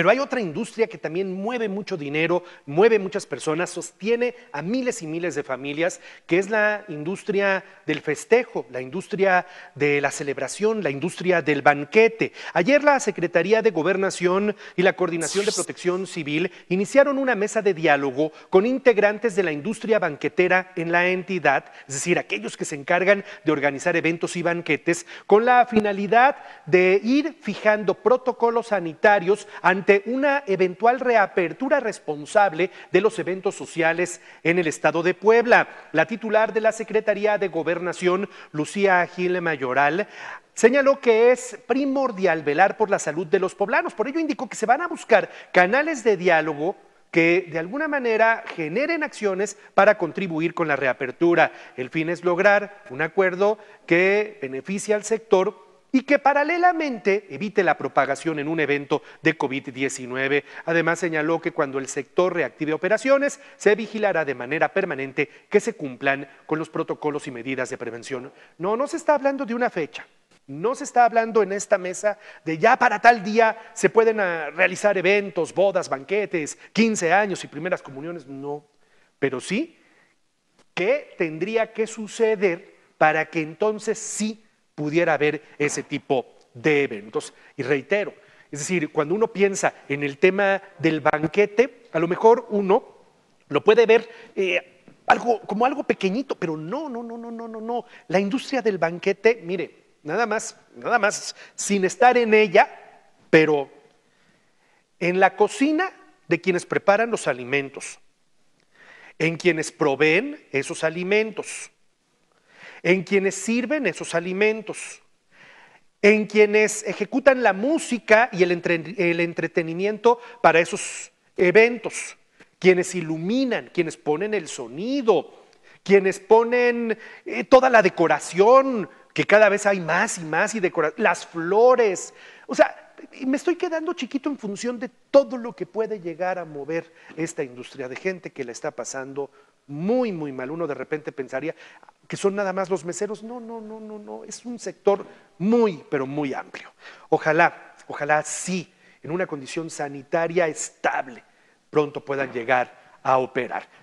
Pero hay otra industria que también mueve mucho dinero, mueve muchas personas, sostiene a miles y miles de familias, que es la industria del festejo, la industria de la celebración, la industria del banquete. Ayer la Secretaría de Gobernación y la Coordinación de Protección Civil iniciaron una mesa de diálogo con integrantes de la industria banquetera en la entidad, es decir, aquellos que se encargan de organizar eventos y banquetes, con la finalidad de ir fijando protocolos sanitarios ante una eventual reapertura responsable de los eventos sociales en el estado de Puebla. La titular de la Secretaría de Gobernación, Lucía Gil Mayoral, Señaló que es primordial velar por la salud de los poblanos, por ello indicó que se van a buscar canales de diálogo que de alguna manera generen acciones para contribuir con la reapertura. El fin es lograr un acuerdo que beneficie al sector y que paralelamente evite la propagación en un evento de COVID-19. Además, señaló que cuando el sector reactive operaciones, se vigilará de manera permanente que se cumplan con los protocolos y medidas de prevención. No, no se está hablando de una fecha. No se está hablando en esta mesa de ya para tal día se pueden ah, realizar eventos, bodas, banquetes, 15 años y primeras comuniones, no. Pero sí, ¿qué tendría que suceder para que entonces sí pudiera haber ese tipo de eventos. Y reitero, es decir, cuando uno piensa en el tema del banquete, a lo mejor uno lo puede ver eh, algo, como algo pequeñito, pero no, no, no, no, no, no, no. La industria del banquete, mire, nada más, nada más, sin estar en ella, pero en la cocina de quienes preparan los alimentos, en quienes proveen esos alimentos, en quienes sirven esos alimentos, en quienes ejecutan la música y el, entretenimiento para esos eventos, quienes iluminan, quienes ponen el sonido, quienes ponen eh, toda la decoración, que cada vez hay más y más y decoración, las flores, o sea, me estoy quedando chiquito en función de todo lo que puede llegar a mover esta industria de gente que la está pasando muy, muy mal. Uno de repente pensaría, que son nada más los meseros. No, no, no, no, no. Es un sector muy, pero muy amplio. Ojalá, ojalá sí, en una condición sanitaria estable, pronto puedan llegar a operar.